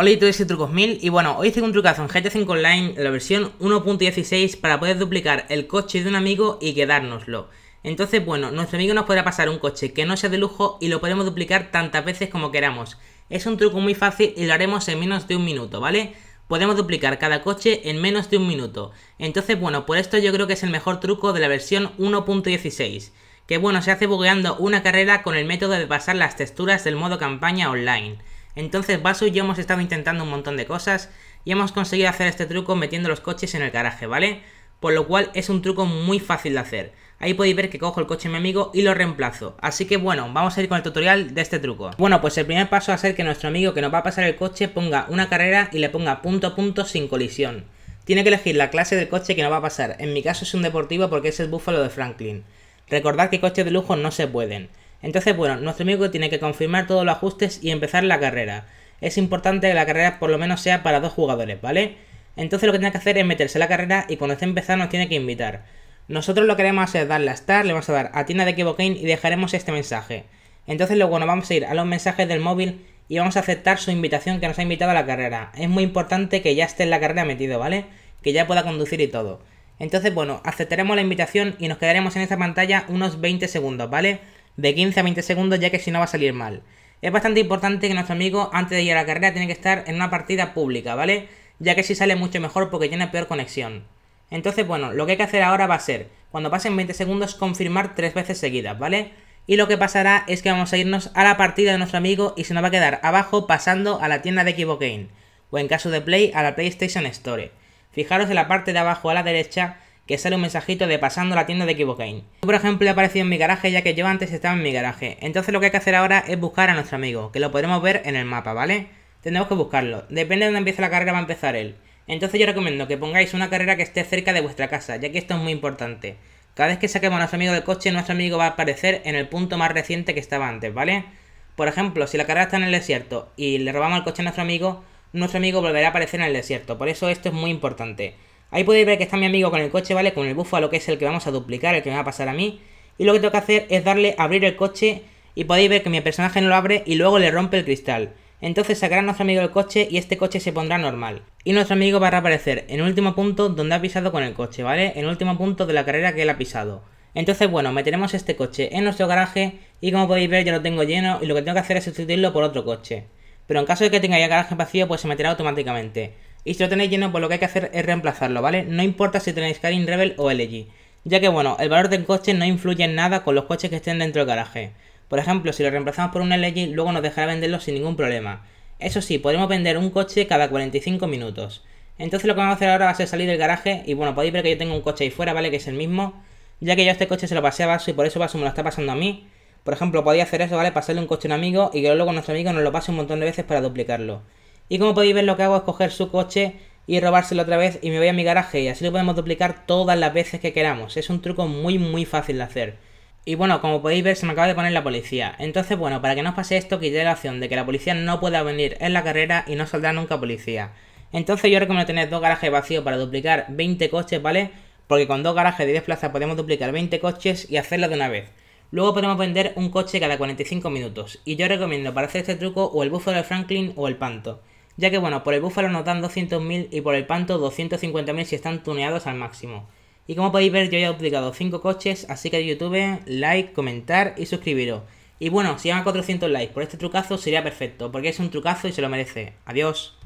Hola y YouTube, soy Trucos 1000 y bueno, hoy tengo un trucazo en GTA 5 Online, la versión 1.16, para poder duplicar el coche de un amigo y quedárnoslo. Entonces, bueno, nuestro amigo nos podrá pasar un coche que no sea de lujo y lo podemos duplicar tantas veces como queramos. Es un truco muy fácil y lo haremos en menos de un minuto, ¿vale? Podemos duplicar cada coche en menos de un minuto. Entonces, bueno, por esto yo creo que es el mejor truco de la versión 1.16. Que bueno, se hace bugueando una carrera con el método de pasar las texturas del modo campaña online. Entonces Basu y yo hemos estado intentando un montón de cosas y hemos conseguido hacer este truco metiendo los coches en el garaje, ¿vale? Por lo cual es un truco muy fácil de hacer. Ahí podéis ver que cojo el coche de mi amigo y lo reemplazo. Así que bueno, vamos a ir con el tutorial de este truco. Bueno, pues el primer paso va a ser que nuestro amigo que nos va a pasar el coche ponga una carrera y le ponga punto a punto sin colisión. Tiene que elegir la clase del coche que nos va a pasar. En mi caso es un deportivo porque es el búfalo de Franklin. Recordad que coches de lujo no se pueden. Entonces, bueno, nuestro amigo tiene que confirmar todos los ajustes y empezar la carrera. Es importante que la carrera por lo menos sea para dos jugadores, ¿vale? Entonces lo que tiene que hacer es meterse a la carrera y cuando esté empezando nos tiene que invitar. Nosotros lo que haremos es darle a Star, le vamos a dar a tienda de Keybocaine y dejaremos este mensaje. Entonces luego nos vamos a ir a los mensajes del móvil y vamos a aceptar su invitación que nos ha invitado a la carrera. Es muy importante que ya esté en la carrera metido, ¿vale? Que ya pueda conducir y todo. Entonces, bueno, aceptaremos la invitación y nos quedaremos en esta pantalla unos 20 segundos, ¿vale? de 15 a 20 segundos, ya que si no va a salir mal. Es bastante importante que nuestro amigo, antes de ir a la carrera, tiene que estar en una partida pública, ¿vale? Ya que si sale mucho mejor porque tiene peor conexión. Entonces, bueno, lo que hay que hacer ahora va a ser, cuando pasen 20 segundos, confirmar tres veces seguidas, ¿vale? Y lo que pasará es que vamos a irnos a la partida de nuestro amigo y se nos va a quedar abajo pasando a la tienda de Xbox o en caso de Play, a la PlayStation Store. Fijaros en la parte de abajo a la derecha que sale un mensajito de pasando la tienda de Kibokane. Yo, por ejemplo, he aparecido en mi garaje ya que yo antes estaba en mi garaje. Entonces lo que hay que hacer ahora es buscar a nuestro amigo, que lo podremos ver en el mapa, ¿vale? Tenemos que buscarlo. Depende de dónde empiece la carrera va a empezar él. Entonces yo recomiendo que pongáis una carrera que esté cerca de vuestra casa, ya que esto es muy importante. Cada vez que saquemos a nuestro amigo del coche, nuestro amigo va a aparecer en el punto más reciente que estaba antes, ¿vale? Por ejemplo, si la carrera está en el desierto y le robamos el coche a nuestro amigo, nuestro amigo volverá a aparecer en el desierto. Por eso esto es muy importante. Ahí podéis ver que está mi amigo con el coche, ¿vale? Con el lo que es el que vamos a duplicar, el que me va a pasar a mí. Y lo que tengo que hacer es darle a abrir el coche y podéis ver que mi personaje no lo abre y luego le rompe el cristal. Entonces sacará a nuestro amigo el coche y este coche se pondrá normal. Y nuestro amigo va a reaparecer en el último punto donde ha pisado con el coche, ¿vale? En el último punto de la carrera que él ha pisado. Entonces, bueno, meteremos este coche en nuestro garaje y como podéis ver ya lo tengo lleno y lo que tengo que hacer es sustituirlo por otro coche. Pero en caso de que tenga ya garaje vacío, pues se meterá automáticamente y si lo tenéis lleno, pues lo que hay que hacer es reemplazarlo, ¿vale? No importa si tenéis Karin Rebel o LG, ya que bueno, el valor del coche no influye en nada con los coches que estén dentro del garaje. Por ejemplo, si lo reemplazamos por un LG, luego nos dejará venderlo sin ningún problema. Eso sí, podemos vender un coche cada 45 minutos. Entonces lo que vamos a hacer ahora va a ser salir del garaje y bueno, podéis ver que yo tengo un coche ahí fuera, ¿vale? Que es el mismo, ya que yo este coche se lo pasé a Vaso y por eso Vaso me lo está pasando a mí. Por ejemplo, podía hacer eso, ¿vale? Pasarle un coche a un amigo y que luego nuestro amigo nos lo pase un montón de veces para duplicarlo. Y como podéis ver lo que hago es coger su coche y robárselo otra vez y me voy a mi garaje y así lo podemos duplicar todas las veces que queramos. Es un truco muy muy fácil de hacer. Y bueno, como podéis ver se me acaba de poner la policía. Entonces bueno, para que no os pase esto quité la opción de que la policía no pueda venir en la carrera y no saldrá nunca policía. Entonces yo recomiendo tener dos garajes vacíos para duplicar 20 coches, ¿vale? Porque con dos garajes de 10 plazas podemos duplicar 20 coches y hacerlo de una vez. Luego podemos vender un coche cada 45 minutos. Y yo recomiendo para hacer este truco o el bufo del Franklin o el panto ya que bueno, por el búfalo nos dan 200.000 y por el panto 250.000 si están tuneados al máximo. Y como podéis ver yo ya he publicado 5 coches, así que YouTube, like, comentar y suscribiros. Y bueno, si llegan a 400 likes por este trucazo sería perfecto, porque es un trucazo y se lo merece. Adiós.